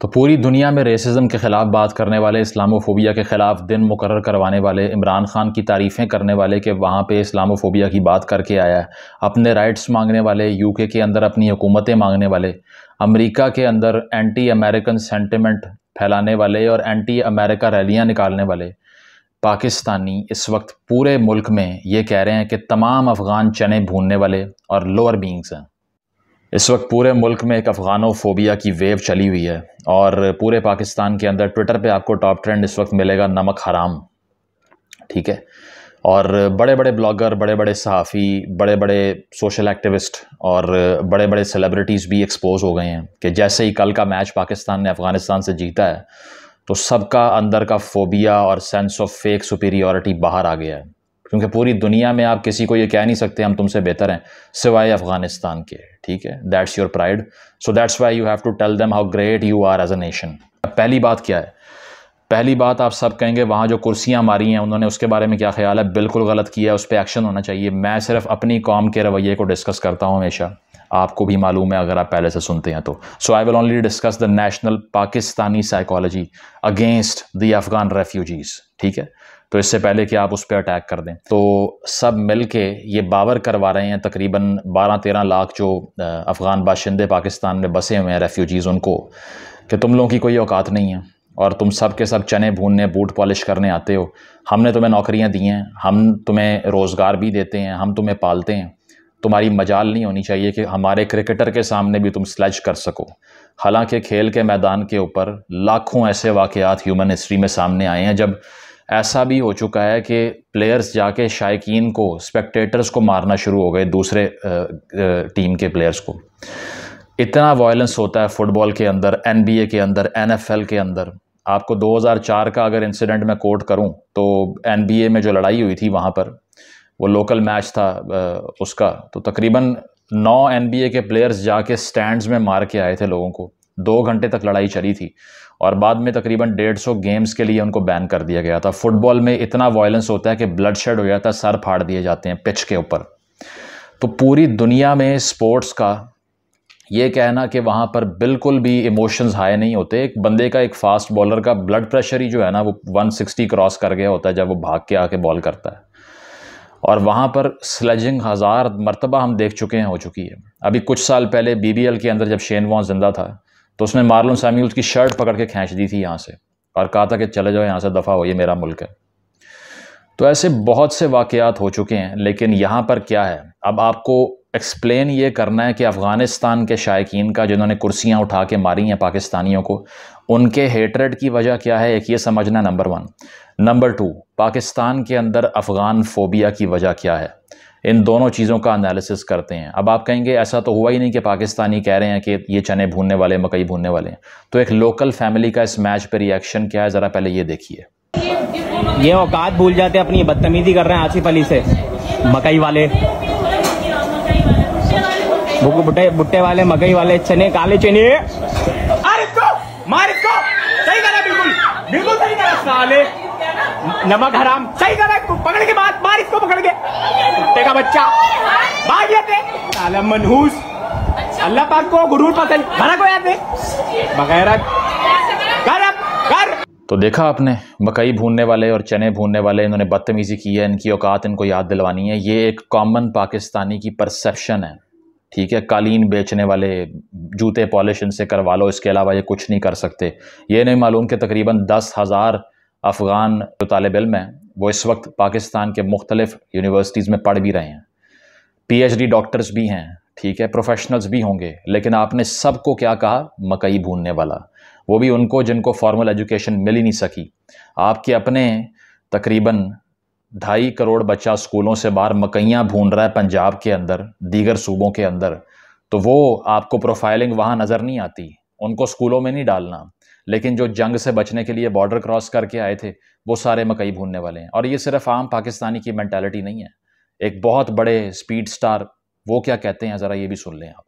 तो पूरी दुनिया में रेसिज्म के ख़िलाफ़ बात करने वाले इस्लामोफोबिया के ख़िलाफ़ दिन मुकर करवाने वाले इमरान ख़ान की तारीफ़ें करने वाले के वहाँ पे इस्लामोफोबिया की बात करके आया है अपने राइट्स मांगने वाले यूके के अंदर अपनी हुकूमतें मांगने वाले अमेरिका के अंदर एंटी अमेरिकन सेंटिमेंट फैलाने वाले और एंटी अमेरिका रैलियाँ निकालने वाले पाकिस्तानी इस वक्त पूरे मुल्क में ये कह रहे हैं कि तमाम अफ़गान चने भूनने वाले और लोअर बींग्स हैं इस वक्त पूरे मुल्क में एक अफ़गानोफोबिया की वेव चली हुई है और पूरे पाकिस्तान के अंदर ट्विटर पे आपको टॉप ट्रेंड इस वक्त मिलेगा नमक हराम ठीक है और बड़े बड़े ब्लॉगर बड़े बड़े सहाफ़ी बड़े बड़े सोशल एक्टिविस्ट और बड़े बड़े सेलिब्रिटीज़ भी एक्सपोज हो गए हैं कि जैसे ही कल का मैच पाकिस्तान ने अफ़गानिस्तान से जीता है तो सबका अंदर का फोबिया और सेंस ऑफ फेक सुपीरियॉरिटी बाहर आ गया है क्योंकि पूरी दुनिया में आप किसी को ये कह नहीं सकते हम तुमसे बेहतर हैं सिवाय अफ़गानिस्तान के ठीक है that's your pride so that's why you have to tell them how great you are as a nation पहली बात क्या है पहली बात आप सब कहेंगे वहाँ जो कुर्सियाँ मारी हैं उन्होंने उसके बारे में क्या ख्याल है बिल्कुल गलत किया है उस पर एक्शन होना चाहिए मैं सिर्फ अपनी कॉम के रवैये को डिस्कस करता हूँ हमेशा आपको भी मालूम है अगर आप पहले से सुनते हैं तो so I will only discuss the national Pakistani psychology against the Afghan refugees ठीक है तो इससे पहले कि आप उस पर अटैक कर दें तो सब मिल के ये बावर करवा रहे हैं तकरीबन बारह तेरह लाख जो अफ़गान बाशिंदे पाकिस्तान में बसे हुए हैं रेफ्यूजीज़ उनको कि तुम लोगों की कोई औकात नहीं है और तुम सब के सब चने भूनने बूट पॉलिश करने आते हो हमने तुम्हें नौकरियाँ दी हैं हम तुम्हें रोज़गार भी देते हैं हम तुम्हें पालते हैं तुम्हारी मजाल नहीं होनी चाहिए कि हमारे क्रिकेटर के सामने भी तुम स्लैच कर सको हालांकि खेल के मैदान के ऊपर लाखों ऐसे वाक़ात ह्यूमन हिस्ट्री में सामने आए हैं जब ऐसा भी हो चुका है कि प्लेयर्स जाके शायकीन को स्पेक्टेटर्स को मारना शुरू हो गए दूसरे टीम के प्लेयर्स को इतना वायलेंस होता है फ़ुटबॉल के अंदर एनबीए के अंदर एनएफएल के अंदर आपको 2004 का अगर इंसिडेंट मैं कोट करूं तो एनबीए में जो लड़ाई हुई थी वहां पर वो लोकल मैच था उसका तो तकरीबन नौ एनबीए के प्लेयर्स जाके स्टैंड्स में मार के आए थे लोगों को दो घंटे तक लड़ाई चली थी और बाद में तकरीबन 150 गेम्स के लिए उनको बैन कर दिया गया था फुटबॉल में इतना वायलेंस होता है कि ब्लड शेड हो जाता है सर फाड़ दिए जाते हैं पिच के ऊपर तो पूरी दुनिया में स्पोर्ट्स का ये कहना कि वहाँ पर बिल्कुल भी इमोशंस हाई नहीं होते एक बंदे का एक फास्ट बॉलर का ब्लड प्रेशर ही जो है ना वो 160 क्रॉस कर गया होता है जब वो भाग के आके बॉल करता है और वहाँ पर स्लेजिंग हज़ार मरतबा हम देख चुके हैं हो चुकी है अभी कुछ साल पहले बी के अंदर जब शेन वॉन जिंदा था तो उसने मार्लोन सैम्यूल की शर्ट पकड़ के खींच दी थी यहाँ से और कहा था कि चले जाओ यहाँ से दफ़ा हो ये मेरा मुल्क है तो ऐसे बहुत से वाकयात हो चुके हैं लेकिन यहाँ पर क्या है अब आपको एक्सप्लेन ये करना है कि अफ़गानिस्तान के शायक का जिन्होंने कुर्सियाँ उठा के मारी हैं पाकिस्तानियों को उनके हेटरेड की वजह क्या है एक ये समझना number one number two Pakistan के अंदर अफ़गान फ़ोबिया की वजह क्या है इन दोनों चीज़ों का एनालिसिस करते हैं अब आप कहेंगे ऐसा तो हुआ ही नहीं कि पाकिस्तानी कह रहे हैं कि ये चने भूनने वाले मकई भूनने वाले हैं तो एक लोकल फैमिली का इस मैच पर रिएक्शन क्या है ज़रा पहले ये देखिए ये औकात भूल जाते हैं अपनी बदतमीजी कर रहे हैं आसिफ अली से मकई वाले भुट्टे भुट्टे वाले मकई वाले चने काले चने तो, मार इसको तो। सही करा बिल्कुल बिल्कुल सही करा साले नमक हराम सही करा पकड़ के बात मार इसको पकड़ के कुत्ते का बच्चा भाग जाते मनहूस अल्लाह पाक को गुरूर पसंद भरा को याद बगैर तो देखा आपने मकई भूनने वाले और चने भूनने वाले इन्होंने बदतमीज़ी की है इनकी औकात इनको याद दिलवानी है ये एक कॉमन पाकिस्तानी की परसेप्शन है ठीक है कालीन बेचने वाले जूते पॉलिश इनसे करवा लो इसके अलावा ये कुछ नहीं कर सकते ये नहीं मालूम कि तकरीबन दस हज़ार अफ़गान जो तालब इम हैं वो इस वक्त पाकिस्तान के मुख्तलिफ़ यूनिवर्सिटीज़ में पढ़ भी रहे हैं पीएचडी डॉक्टर्स भी हैं ठीक है प्रोफेशनल्स भी होंगे लेकिन आपने सबको क्या कहा मकई भूनने वाला वो भी उनको जिनको फॉर्मल एजुकेशन मिल ही नहीं सकी आपके अपने तकरीबन ढाई करोड़ बच्चा स्कूलों से बाहर मकैयाँ भून रहा है पंजाब के अंदर दीगर सूबों के अंदर तो वो आपको प्रोफाइलिंग वहाँ नज़र नहीं आती उनको स्कूलों में नहीं डालना लेकिन जो जंग से बचने के लिए बॉर्डर क्रॉस करके आए थे वो सारे मकई भूनने वाले हैं और ये सिर्फ आम पाकिस्तानी की मैंटेलिटी नहीं है एक बहुत बड़े स्पीड स्टार वो क्या कहते हैं ज़रा ये भी सुन लें आप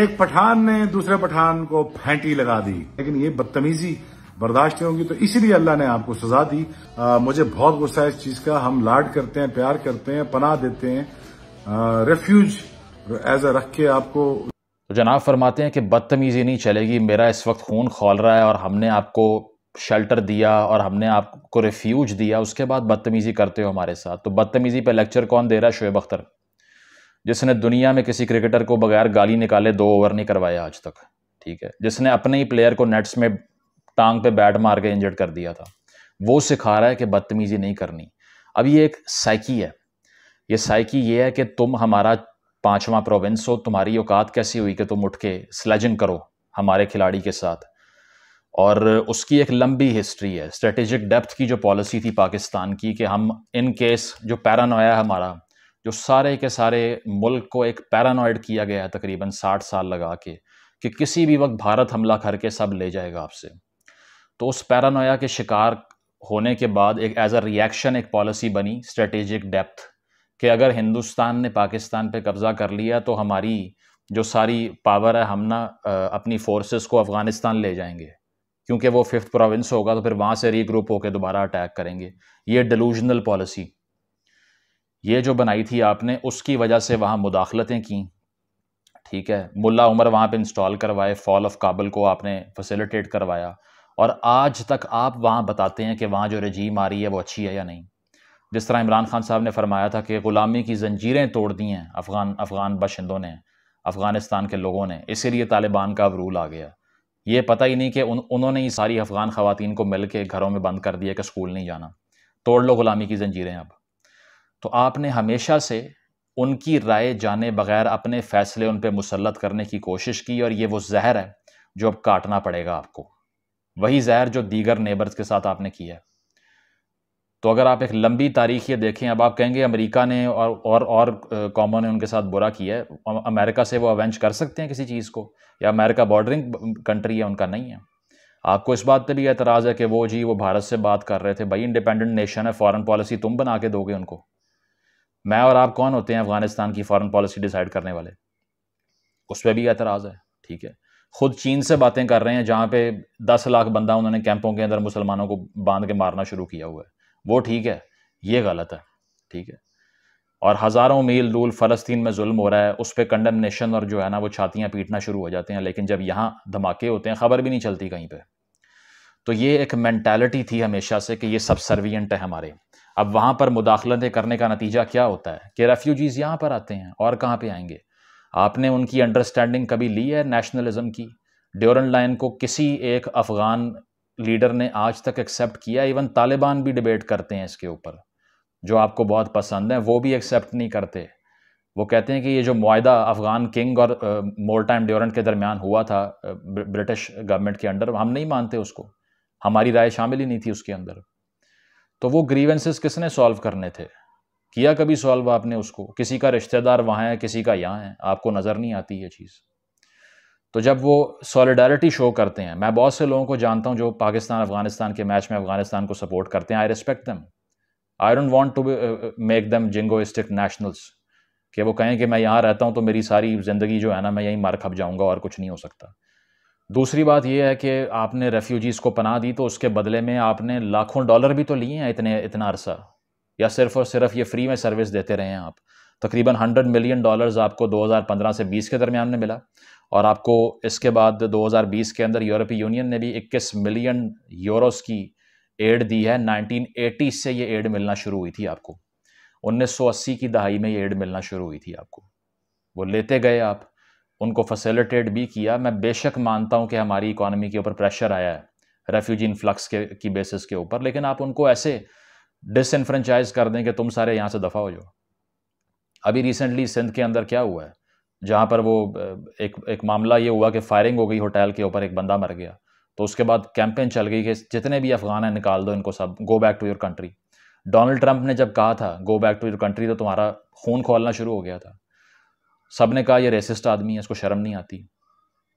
एक पठान ने दूसरे पठान को फैंटी लगा दी लेकिन ये बदतमीजी बर्दाश्त नहीं होगी तो इसीलिए अल्लाह ने आपको सजा दी आ, मुझे बहुत गुस्सा है इस चीज का हम लाड करते हैं प्यार करते हैं पनाह देते हैं रेफ्यूज एज ए रख के आपको तो जनाब फरमाते हैं कि बदतमीज़ी नहीं चलेगी मेरा इस वक्त खून खोल रहा है और हमने आपको शेल्टर दिया और हमने आपको रिफ्यूज दिया उसके बाद बदतमीज़ी करते हो हमारे साथ तो बदतमीज़ी पर लेक्चर कौन दे रहा है शुएब अख्तर जिसने दुनिया में किसी क्रिकेटर को बगैर गाली निकाले दो ओवर नहीं करवाया आज तक ठीक है जिसने अपने ही प्लेयर को नेट्स में टांग पे बैट मार के इंजर्ड कर दिया था वो सिखा रहा है कि बदतमीज़ी नहीं करनी अब ये एक साइकी है ये साइकी ये है कि तुम हमारा पाँचवा प्रोविंस हो तुम्हारी औकात कैसी हुई कि तुम उठ के स्लेजिंग करो हमारे खिलाड़ी के साथ और उसकी एक लंबी हिस्ट्री है स्ट्रेटेजिक डेप्थ की जो पॉलिसी थी पाकिस्तान की कि हम इन केस जो पैरानोया हमारा जो सारे के सारे मुल्क को एक पैरानॉइड किया गया है तकरीबन साठ साल लगा के कि किसी भी वक्त भारत हमला करके सब ले जाएगा आपसे तो उस पैरानोया के शिकार होने के बाद एक एज अ रिएक्शन एक पॉलिसी बनी स्ट्रेटेजिक डेप्थ कि अगर हिंदुस्तान ने पाकिस्तान पे कब्ज़ा कर लिया तो हमारी जो सारी पावर है हम ना अपनी फोर्सेस को अफ़गानिस्तान ले जाएंगे क्योंकि वो फिफ्थ प्रोविंस होगा तो फिर वहाँ से रीग्रुप होकर दोबारा अटैक करेंगे ये डिलूजनल पॉलिसी ये जो बनाई थी आपने उसकी वजह से वहाँ मुदाखलतें की ठीक है मुल्ला उमर वहाँ पे इंस्टॉल करवाए फॉल ऑफ काबुल को आपने फैसिलिटेट करवाया और आज तक आप वहाँ बताते हैं कि वहाँ जो रजीम आ रही है वो अच्छी है या नहीं जिस तरह इमरान खान साहब ने फरमाया था कि ग़ुलामी की जंजीरें तोड़ दी हैं अफ़गान अफ़गान बाशिंदों ने अफ़गानिस्तान के लोगों ने इसीलिए तालिबान का अब रूल आ गया ये पता ही नहीं कि उन उन्होंने ही सारी अफ़गान ख़वान को मिल के घरों में बंद कर दिया कि स्कूल नहीं जाना तोड़ लो ग़ुलामी की जंजीरें अब तो आपने हमेशा से उनकी राय जाने बगैर अपने फ़ैसले उन पर मुसलत करने की कोशिश की और ये वो जहर है जो अब काटना पड़ेगा आपको वही जहर जो दीगर नेबर्स के साथ आपने किया है तो अगर आप एक लंबी तारीख ये देखें अब आप कहेंगे अमेरिका ने और और और कॉमों ने उनके साथ बुरा किया है अमेरिका से वो अवेंज कर सकते हैं किसी चीज़ को या अमेरिका बॉर्डरिंग कंट्री है उनका नहीं है आपको इस बात पे भी एतराज़ है कि वो जी वो भारत से बात कर रहे थे भाई इंडिपेंडेंट नेशन है फॉरेन पॉलिसी तुम बना के दोगे उनको मैं और आप कौन होते हैं अफगानिस्तान की फॉरेन पॉलिसी डिसाइड करने वाले उस पर भी एतराज़ है ठीक है खुद चीन से बातें कर रहे हैं जहाँ पे दस लाख बंदा उन्होंने कैंपों के अंदर मुसलमानों को बांध के मारना शुरू किया हुआ है वो ठीक है ये गलत है ठीक है और हज़ारों मील दूर फ़लस्तीन में जुल्म हो रहा है उस पर कंडमनेशन और जो है ना वो छातियाँ पीटना शुरू हो जाते हैं लेकिन जब यहाँ धमाके होते हैं ख़बर भी नहीं चलती कहीं पर तो ये एक मैंटेलिटी थी हमेशा से कि ये सब सर्वियंट है हमारे अब वहाँ पर मुदाखलतें करने का नतीजा क्या होता है कि रेफ्यूजीज़ यहाँ पर आते हैं और कहाँ पर आएंगे आपने उनकी अंडरस्टैंडिंग कभी ली है नेशनलिज़म की ड्योरन लाइन को किसी एक अफ़गान लीडर ने आज तक एक्सेप्ट किया इवन तालिबान भी डिबेट करते हैं इसके ऊपर जो आपको बहुत पसंद है वो भी एक्सेप्ट नहीं करते वो कहते हैं कि ये जो मुआदा अफ़गान किंग और मोर टाइम ड्योरेंट के दरमियान हुआ था ब्रिटिश गवर्नमेंट के अंडर हम नहीं मानते उसको हमारी राय शामिल ही नहीं थी उसके अंदर तो वो ग्रीवेंसेस किसने सॉल्व करने थे किया कभी सॉल्व आपने उसको किसी का रिश्तेदार वहाँ है किसी का यहाँ है आपको नज़र नहीं आती ये चीज़ तो जब वो सॉलिडारिटी शो करते हैं मैं बहुत से लोगों को जानता हूँ जो पाकिस्तान अफगानिस्तान के मैच में अफगानिस्तान को सपोर्ट करते हैं I respect them I don't want to make them jingoistic nationals कि वो कहें कि मैं यहाँ रहता हूँ तो मेरी सारी ज़िंदगी जो है ना मैं यहीं मार खप जाऊँगा और कुछ नहीं हो सकता दूसरी बात यह है कि आपने रेफ्यूजीज़ को पना दी तो उसके बदले में आपने लाखों डॉलर भी तो लिए हैं इतने इतना अरसा या सिर्फ और सिर्फ ये फ्री में सर्विस देते रहे हैं आप तकरीबन 100 मिलियन डॉलर्स आपको 2015 से 20 के दरमियान में मिला और आपको इसके बाद 2020 के अंदर यूरोपीय यूनियन ने भी 21 मिलियन यूरोस की एड दी है 1980 से ये एड मिलना शुरू हुई थी आपको 1980 की दहाई में ये एड मिलना शुरू हुई थी आपको वो लेते गए आप उनको फैसिलिटेट भी किया मैं बेशक मानता हूँ कि हमारी इकोनॉमी के ऊपर प्रेशर आया है रेफ्यूजी इन्फ्लक्स के की बेसिस के ऊपर लेकिन आप उनको ऐसे डिसनफ्रेंचाइज कर दें कि तुम सारे यहाँ से दफ़ा हो जाओ अभी रिसेंटली सिंध के अंदर क्या हुआ है जहाँ पर वो एक एक मामला ये हुआ कि फायरिंग हो गई होटल के ऊपर एक बंदा मर गया तो उसके बाद कैंपेन चल गई कि जितने भी अफगान हैं निकाल दो इनको सब go back to your country Donald Trump ने जब कहा था go back to your country तो तुम्हारा खून खोलना शुरू हो गया था सब ने कहा यह रेसिस्ट आदमी है इसको शर्म नहीं आती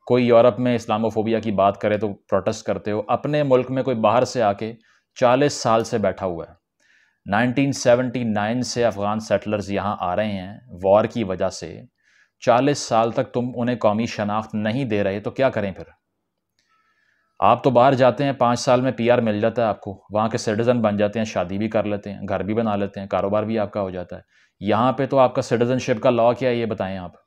कोई यूरोप में इस्लामोफोबिया की बात करे तो प्रोटेस्ट करते हो अपने मुल्क में कोई बाहर से आके चालीस साल से बैठा हुआ है 1979 से अफ़गान सेटलर्स यहाँ आ रहे हैं वॉर की वजह से 40 साल तक तुम उन्हें कौमी शनाख्त नहीं दे रहे तो क्या करें फिर आप तो बाहर जाते हैं पाँच साल में पीआर मिल जाता है आपको वहाँ के सिटीज़न बन जाते हैं शादी भी कर लेते हैं घर भी बना लेते हैं कारोबार भी आपका हो जाता है यहाँ पे तो आपका सिटीज़नशिप का लॉ क्या है ये बताएं आप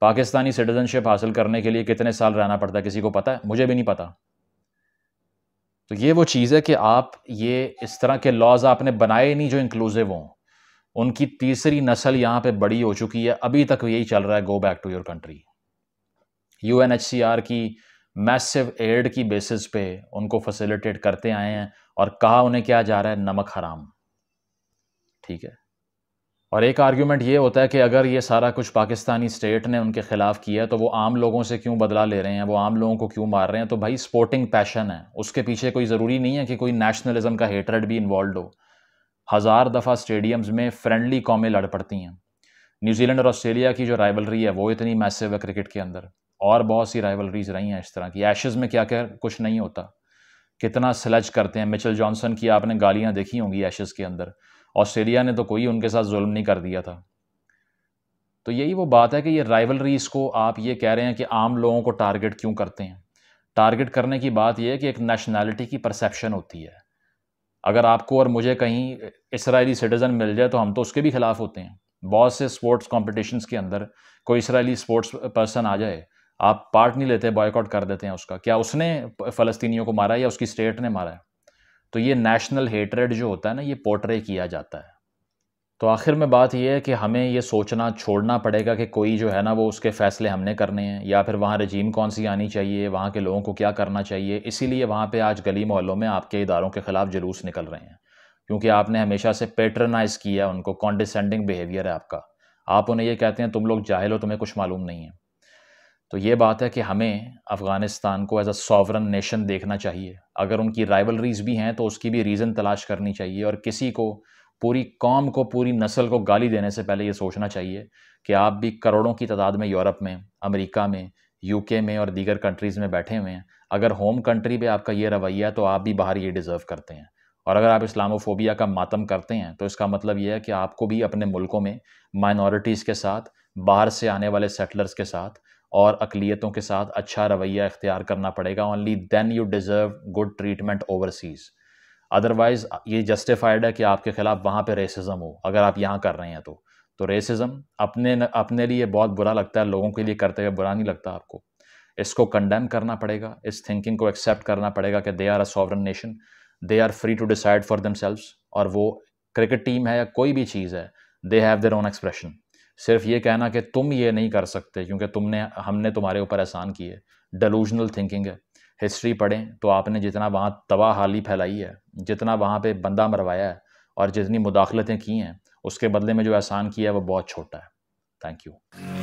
पाकिस्तानी सिटीज़नशिप हासिल करने के लिए कितने साल रहना पड़ता है किसी को पता है मुझे भी नहीं पता तो ये वो चीज़ है कि आप ये इस तरह के लॉज आपने बनाए नहीं जो इंक्लूसिव हों उनकी तीसरी नस्ल यहाँ पे बड़ी हो चुकी है अभी तक यही चल रहा है go back to your country EU की मैसिव एड की बेसिस पे उनको फैसिलिटेट करते आए हैं और कहा उन्हें क्या जा रहा है नमक हराम ठीक है और एक आर्ग्यूमेंट ये होता है कि अगर ये सारा कुछ पाकिस्तानी स्टेट ने उनके ख़िलाफ़ किया तो वो आम लोगों से क्यों बदला ले रहे हैं वो आम लोगों को क्यों मार रहे हैं तो भाई स्पोर्टिंग पैशन है उसके पीछे कोई ज़रूरी नहीं है कि कोई नेशनलिज्म का हेटरेड भी इन्वॉल्व हो हज़ार दफ़ा स्टेडियम्स में फ्रेंडली कॉमें लड़ पड़ती हैं न्यूजीलैंड और ऑस्ट्रेलिया की जो राइवलरी है वो इतनी मैसिव है क्रिकेट के अंदर और बहुत सी राइवलरीज रही हैं इस तरह की एशेज़ में क्या क्या कुछ नहीं होता कितना स्लज करते हैं मिचल जॉनसन की आपने गालियाँ देखी होंगी एशेज़ के अंदर ऑस्ट्रेलिया ने तो कोई उनके साथ जुल्म नहीं कर दिया था तो यही वो बात है कि ये राइवलरीज को आप ये कह रहे हैं कि आम लोगों को टारगेट क्यों करते हैं टारगेट करने की बात यह है कि एक नेशनैलिटी की परसेप्शन होती है अगर आपको और मुझे कहीं इसराइली सिटीज़न मिल जाए तो हम तो उसके भी खिलाफ होते हैं बहुत से स्पोर्ट्स कॉम्पिटिशन्स के अंदर कोई इसराइली स्पोर्ट्स पर्सन आ जाए आप पार्ट नहीं लेते बॉयकॉट कर देते हैं उसका क्या उसने फ़लस्तीनियों को मारा है या उसकी स्टेट ने मारा है तो ये नेशनल हेटरेड जो होता है ना ये पोर्ट्रे किया जाता है तो आखिर में बात यह है कि हमें ये सोचना छोड़ना पड़ेगा कि कोई जो है ना वो उसके फ़ैसले हमने करने हैं या फिर वहाँ रजीम कौन सी आनी चाहिए वहाँ के लोगों को क्या करना चाहिए इसीलिए वहाँ पे आज गली मोहल्लों में आपके इदारों के ख़िलाफ़ जुलूस निकल रहे हैं क्योंकि आपने हमेशा से पेट्रनाइज किया उनको कॉन्डिसेंडिंग बिहेवियर है आपका आप उन्हें ये कहते हैं तुम लोग जाहिल हो तुम्हें कुछ मालूम नहीं है तो ये बात है कि हमें अफ़गानिस्तान को एज अ सॉवरन नेशन देखना चाहिए अगर उनकी राइवलरीज़ भी हैं तो उसकी भी रीज़न तलाश करनी चाहिए और किसी को पूरी कौम को पूरी नस्ल को गाली देने से पहले ये सोचना चाहिए कि आप भी करोड़ों की तादाद में यूरोप में अमेरिका में यूके में और दीगर कंट्रीज़ में बैठे हुए हैं अगर होम कंट्री पे आपका ये रवैया है तो आप भी बाहर ये डिज़र्व करते हैं और अगर आप इस्लामोफोबिया का मातम करते हैं तो इसका मतलब ये है कि आपको भी अपने मुल्कों में माइनॉरिटीज़ के साथ बाहर से आने वाले सेटलर्स के साथ और अकलीतों के साथ अच्छा रवैया इख्तियार करना पड़ेगा only then you deserve good treatment overseas otherwise ये जस्टिफाइड है कि आपके ख़िलाफ़ वहाँ पे रेसिज्म हो अगर आप यहाँ कर रहे हैं तो तो रेसिज्म अपने न, अपने लिए बहुत बुरा लगता है लोगों के लिए करते हुए बुरा नहीं लगता आपको इसको कंडेम करना पड़ेगा इस थिंकिंग को एक्सेप्ट करना पड़ेगा कि they are a sovereign nation they are free to decide for them और वो क्रिकेट टीम है या कोई भी चीज़ है they have their own expression सिर्फ ये कहना कि तुम ये नहीं कर सकते क्योंकि तुमने हमने तुम्हारे ऊपर एहसान किए डलूजनल थिंकिंग है हिस्ट्री पढ़ें तो आपने जितना वहाँ तबाह हाली फैलाई है जितना वहाँ पे बंदा मरवाया है और जितनी मुदाखलतें की हैं उसके बदले में जो एहसान किया है वो बहुत छोटा है थैंक यू